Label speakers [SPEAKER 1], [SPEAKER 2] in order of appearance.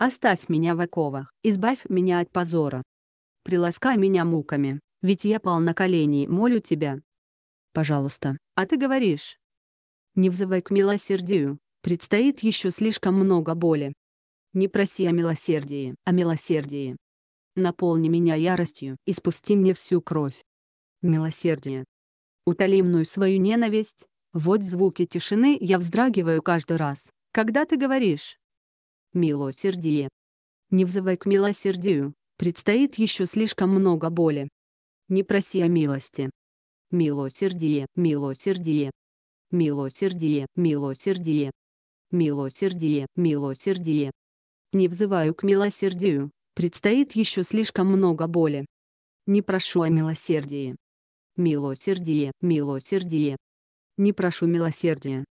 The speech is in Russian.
[SPEAKER 1] Оставь меня в оковах, избавь меня от позора.
[SPEAKER 2] Приласкай меня муками, ведь я пал на колени молю тебя.
[SPEAKER 3] Пожалуйста,
[SPEAKER 2] а ты говоришь. Не взывай к милосердию, предстоит еще слишком много боли. Не проси о милосердии, о милосердии. Наполни меня яростью и спусти мне всю кровь. Милосердие. Утоли мною свою ненависть, вот звуки тишины я вздрагиваю каждый раз, когда ты говоришь милосердие. Не взывай к милосердию, предстоит еще слишком много боли. Не проси о милости. Милосердие, милосердие. Милосердие, милосердие. Милосердие, милосердие. Не взываю к милосердию, предстоит еще слишком много боли. Не прошу о милосердии. Милосердие, милосердие.
[SPEAKER 1] Не прошу милосердия,